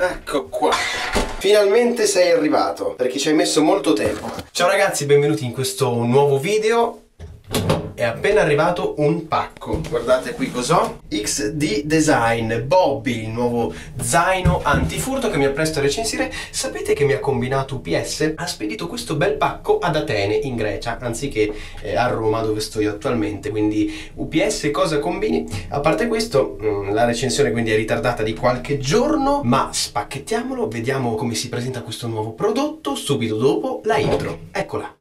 Ecco qua. Finalmente sei arrivato, perché ci hai messo molto tempo. Ciao ragazzi, benvenuti in questo nuovo video è appena arrivato un pacco. Guardate qui cos'ho. XD Design Bobby, il nuovo zaino antifurto che mi appresto a recensire. Sapete che mi ha combinato UPS? Ha spedito questo bel pacco ad Atene, in Grecia, anziché eh, a Roma dove sto io attualmente. Quindi UPS cosa combini? A parte questo, mm, la recensione quindi è ritardata di qualche giorno, ma spacchettiamolo, vediamo come si presenta questo nuovo prodotto subito dopo la intro. Eccola.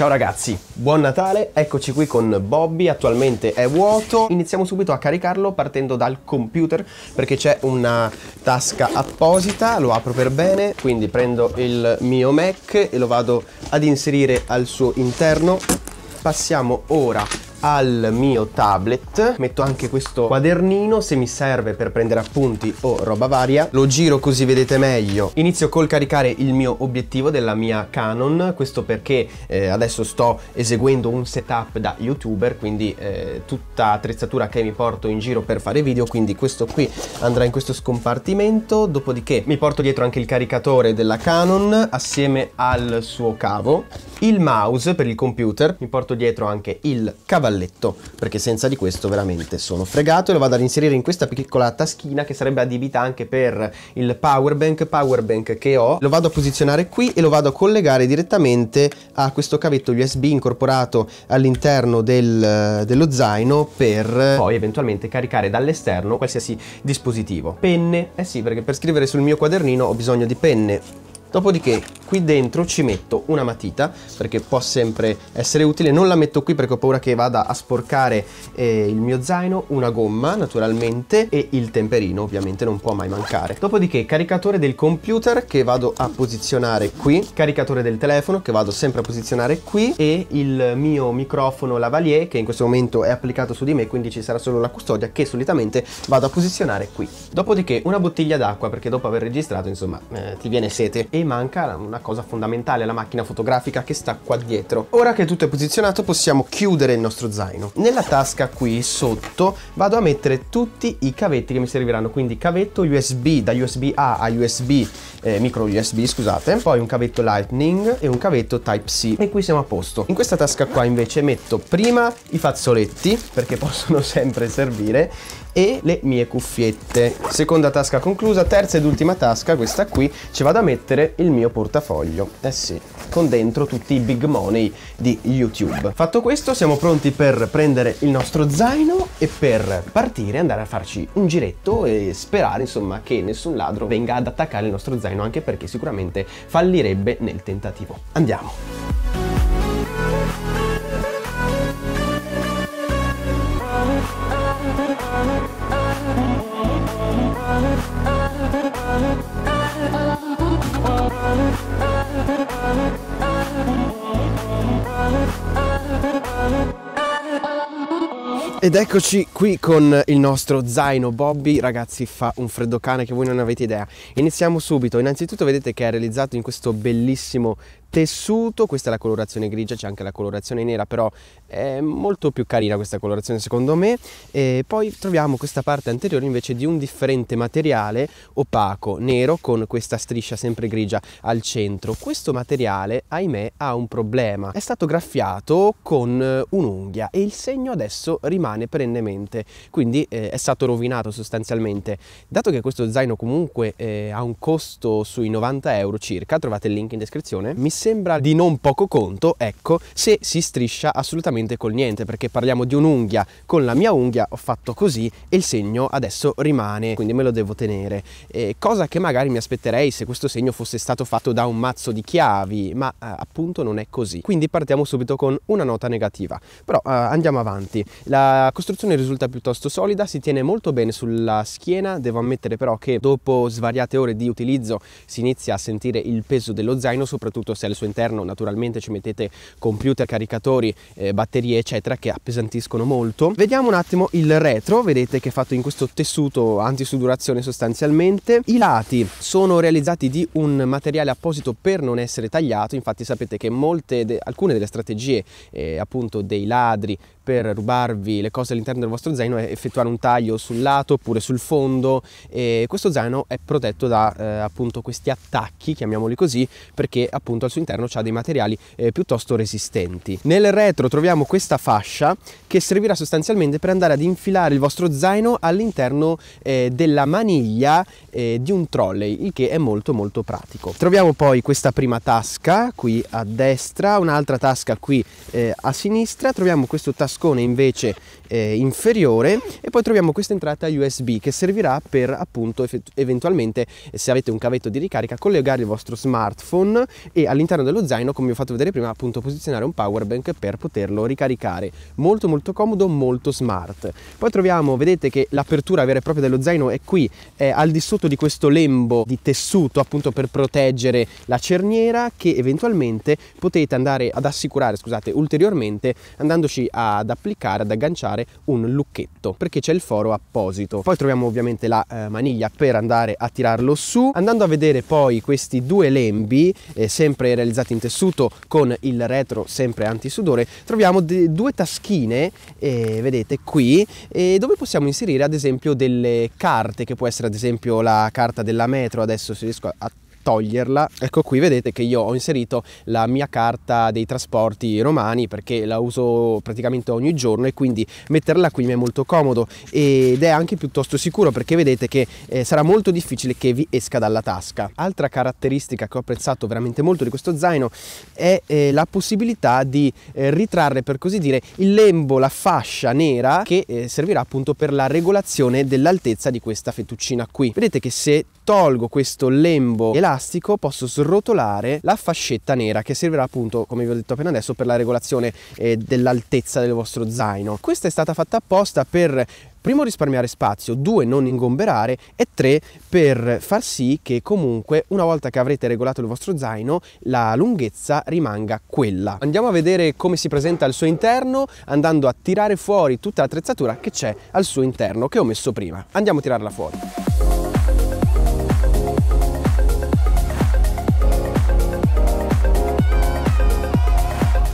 Ciao ragazzi, buon Natale, eccoci qui con Bobby, attualmente è vuoto. Iniziamo subito a caricarlo partendo dal computer perché c'è una tasca apposita, lo apro per bene, quindi prendo il mio Mac e lo vado ad inserire al suo interno. Passiamo ora al mio tablet metto anche questo quadernino se mi serve per prendere appunti o roba varia lo giro così vedete meglio inizio col caricare il mio obiettivo della mia Canon questo perché eh, adesso sto eseguendo un setup da youtuber quindi eh, tutta attrezzatura che mi porto in giro per fare video quindi questo qui andrà in questo scompartimento dopodiché mi porto dietro anche il caricatore della Canon assieme al suo cavo il mouse per il computer, mi porto dietro anche il cavalletto, perché senza di questo veramente sono fregato e lo vado ad inserire in questa piccola taschina che sarebbe adibita anche per il power bank, power bank che ho. Lo vado a posizionare qui e lo vado a collegare direttamente a questo cavetto USB incorporato all'interno del, dello zaino per poi eventualmente caricare dall'esterno qualsiasi dispositivo. Penne, eh sì, perché per scrivere sul mio quadernino ho bisogno di penne. Dopodiché qui dentro ci metto una matita perché può sempre essere utile non la metto qui perché ho paura che vada a sporcare eh, il mio zaino una gomma naturalmente e il temperino ovviamente non può mai mancare dopodiché caricatore del computer che vado a posizionare qui caricatore del telefono che vado sempre a posizionare qui e il mio microfono lavalier che in questo momento è applicato su di me quindi ci sarà solo la custodia che solitamente vado a posizionare qui dopodiché una bottiglia d'acqua perché dopo aver registrato insomma eh, ti viene sete e manca una cosa fondamentale, la macchina fotografica che sta qua dietro. Ora che tutto è posizionato possiamo chiudere il nostro zaino. Nella tasca qui sotto vado a mettere tutti i cavetti che mi serviranno, quindi cavetto USB, da USB A a USB, eh, micro USB scusate, poi un cavetto Lightning e un cavetto Type-C e qui siamo a posto. In questa tasca qua invece metto prima i fazzoletti perché possono sempre servire e le mie cuffiette. Seconda tasca conclusa, terza ed ultima tasca, questa qui, ci vado a mettere il mio portafoglio. Eh sì, con dentro tutti i big money di YouTube. Fatto questo, siamo pronti per prendere il nostro zaino e per partire, andare a farci un giretto e sperare, insomma, che nessun ladro venga ad attaccare il nostro zaino, anche perché sicuramente fallirebbe nel tentativo. Andiamo! Ed eccoci qui con il nostro zaino Bobby, ragazzi fa un freddo cane che voi non avete idea. Iniziamo subito, innanzitutto vedete che è realizzato in questo bellissimo tessuto, questa è la colorazione grigia, c'è anche la colorazione nera, però è molto più carina questa colorazione secondo me. E poi troviamo questa parte anteriore invece di un differente materiale opaco, nero, con questa striscia sempre grigia al centro. Questo materiale, ahimè, ha un problema. È stato graffiato con eh, un'unghia e il segno adesso rimane perennemente, quindi eh, è stato rovinato sostanzialmente. Dato che questo zaino comunque eh, ha un costo sui 90 euro circa, trovate il link in descrizione, mi sembra di non poco conto, ecco, se si striscia assolutamente col niente, perché parliamo di un'unghia, con la mia unghia ho fatto così e il segno adesso rimane, quindi me lo devo tenere. Eh, cosa che magari mi aspetterei se questo segno fosse stato fatto da un mazzo di chiavi, ma eh, appunto non è così. Quindi partiamo subito con una nota negativa, però eh, andiamo avanti. La costruzione risulta piuttosto solida, si tiene molto bene sulla schiena, devo ammettere però che dopo svariate ore di utilizzo si inizia a sentire il peso dello zaino, soprattutto se al suo interno naturalmente ci mettete computer, caricatori, eh, batterie eccetera che appesantiscono molto. Vediamo un attimo il retro, vedete che è fatto in questo tessuto antisudurazione sostanzialmente. I lati sono realizzati di un materiale apposito per non essere tagliato, infatti sapete che molte de alcune delle strategie eh, appunto dei ladri per rubarvi le cose all'interno del vostro zaino è effettuare un taglio sul lato oppure sul fondo e questo zaino è protetto da eh, appunto questi attacchi, chiamiamoli così, perché appunto al suo interno ha dei materiali eh, piuttosto resistenti. Nel retro troviamo questa fascia che servirà sostanzialmente per andare ad infilare il vostro zaino all'interno eh, della maniglia eh, di un trolley, il che è molto molto pratico. Troviamo poi questa prima tasca qui a destra, un'altra tasca qui eh, a sinistra, troviamo questo tascone invece eh, inferiore e poi troviamo questa entrata USB che servirà per appunto eventualmente se avete un cavetto di ricarica collegare il vostro smartphone e all'interno all'interno dello zaino, come vi ho fatto vedere prima, appunto posizionare un power bank per poterlo ricaricare. Molto molto comodo, molto smart. Poi troviamo, vedete che l'apertura vera e propria dello zaino è qui, è al di sotto di questo lembo di tessuto appunto per proteggere la cerniera che eventualmente potete andare ad assicurare, scusate, ulteriormente andandoci ad applicare, ad agganciare un lucchetto perché c'è il foro apposito. Poi troviamo ovviamente la eh, maniglia per andare a tirarlo su. Andando a vedere poi questi due lembi, eh, sempre realizzati in tessuto con il retro sempre antisudore, troviamo due taschine, eh, vedete qui, eh, dove possiamo inserire ad esempio delle carte, che può essere ad esempio la carta della metro, adesso se riesco a toglierla ecco qui vedete che io ho inserito la mia carta dei trasporti romani perché la uso praticamente ogni giorno e quindi metterla qui mi è molto comodo ed è anche piuttosto sicuro perché vedete che eh, sarà molto difficile che vi esca dalla tasca altra caratteristica che ho apprezzato veramente molto di questo zaino è eh, la possibilità di eh, ritrarre per così dire il lembo la fascia nera che eh, servirà appunto per la regolazione dell'altezza di questa fettuccina qui vedete che se tolgo questo lembo elastico plastico posso srotolare la fascetta nera che servirà appunto, come vi ho detto appena adesso, per la regolazione eh, dell'altezza del vostro zaino. Questa è stata fatta apposta per primo risparmiare spazio, due non ingomberare e tre per far sì che comunque una volta che avrete regolato il vostro zaino la lunghezza rimanga quella. Andiamo a vedere come si presenta al suo interno andando a tirare fuori tutta l'attrezzatura che c'è al suo interno che ho messo prima. Andiamo a tirarla fuori.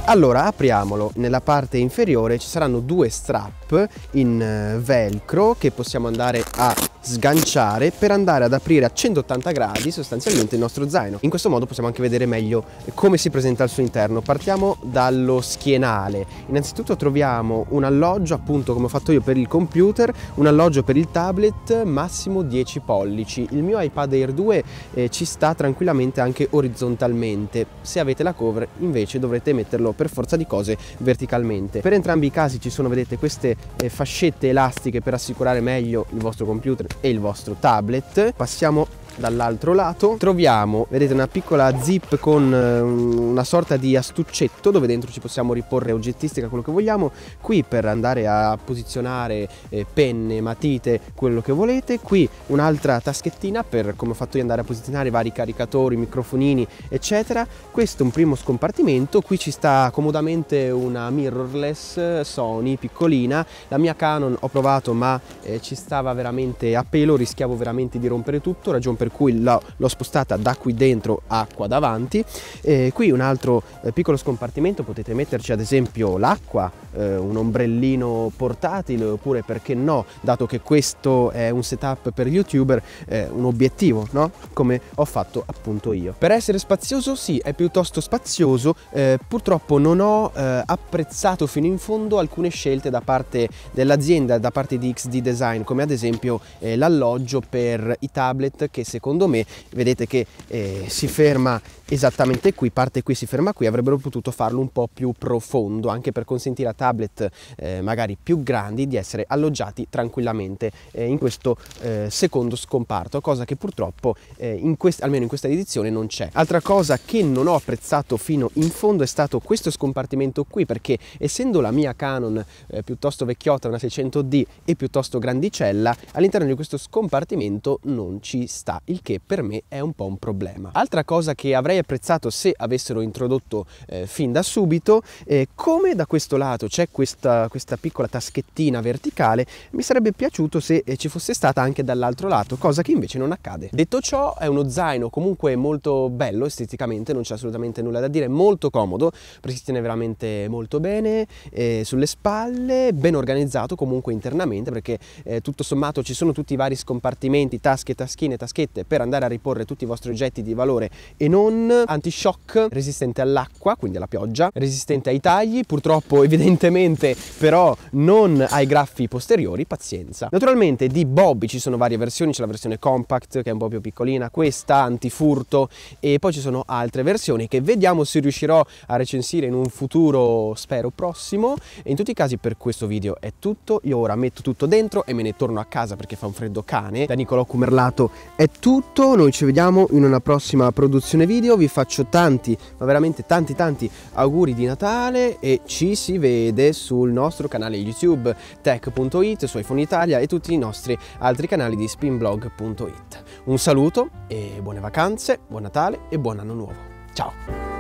Allora apriamolo, nella parte inferiore ci saranno due strap in eh, velcro che possiamo andare a sganciare per andare ad aprire a 180 gradi sostanzialmente il nostro zaino. In questo modo possiamo anche vedere meglio come si presenta al suo interno. Partiamo dallo schienale. Innanzitutto troviamo un alloggio appunto come ho fatto io per il computer, un alloggio per il tablet massimo 10 pollici. Il mio iPad Air 2 eh, ci sta tranquillamente anche orizzontalmente. Se avete la cover invece dovrete metterlo per forza di cose verticalmente. Per entrambi i casi ci sono vedete queste eh, fascette elastiche per assicurare meglio il vostro computer e il vostro tablet. Passiamo dall'altro lato troviamo vedete una piccola zip con eh, una sorta di astuccetto dove dentro ci possiamo riporre oggettistica quello che vogliamo qui per andare a posizionare eh, penne matite quello che volete qui un'altra taschettina per come ho fatto io andare a posizionare vari caricatori microfonini eccetera questo è un primo scompartimento qui ci sta comodamente una mirrorless Sony piccolina la mia Canon ho provato ma eh, ci stava veramente a pelo rischiavo veramente di rompere tutto ragion per per cui l'ho spostata da qui dentro a qua davanti e qui un altro eh, piccolo scompartimento potete metterci ad esempio l'acqua eh, un ombrellino portatile oppure perché no dato che questo è un setup per youtuber eh, un obiettivo no come ho fatto appunto io per essere spazioso sì è piuttosto spazioso eh, purtroppo non ho eh, apprezzato fino in fondo alcune scelte da parte dell'azienda da parte di XD Design come ad esempio eh, l'alloggio per i tablet che se secondo me vedete che eh, si ferma esattamente qui, parte qui, si ferma qui, avrebbero potuto farlo un po' più profondo, anche per consentire a tablet eh, magari più grandi di essere alloggiati tranquillamente eh, in questo eh, secondo scomparto, cosa che purtroppo eh, in quest- almeno in questa edizione non c'è. Altra cosa che non ho apprezzato fino in fondo è stato questo scompartimento qui, perché essendo la mia Canon eh, piuttosto vecchiotta, una 600D e piuttosto grandicella, all'interno di questo scompartimento non ci sta, il che per me è un po' un problema. Altra cosa che avrei avrei apprezzato se avessero introdotto eh, fin da subito, eh, come da questo lato c'è questa, questa, piccola taschettina verticale, mi sarebbe piaciuto se eh, ci fosse stata anche dall'altro lato, cosa che invece non accade. Detto ciò è uno zaino comunque molto bello esteticamente, non c'è assolutamente nulla da dire, molto comodo, perché si tiene veramente molto bene, eh, sulle spalle, ben organizzato comunque internamente perché eh, tutto sommato ci sono tutti i vari scompartimenti, tasche, taschine, taschette per andare a riporre tutti i vostri oggetti di valore e non con antishock resistente all'acqua, quindi alla pioggia, resistente ai tagli, purtroppo evidentemente però non ai graffi posteriori, pazienza. Naturalmente di Bobby ci sono varie versioni, c'è la versione compact che è un po' più piccolina, questa antifurto e poi ci sono altre versioni che vediamo se riuscirò a recensire in un futuro spero prossimo e in tutti i casi per questo video è tutto, io ora metto tutto dentro e me ne torno a casa perché fa un freddo cane, da Nicolò Cumerlato è tutto, noi ci vediamo in una prossima produzione video, vi faccio tanti, ma veramente tanti tanti auguri di Natale e ci si vede sul nostro canale YouTube tech.it, su iPhone Italia e tutti i nostri altri canali di spinblog.it. Un saluto e buone vacanze, buon Natale e buon anno nuovo. Ciao!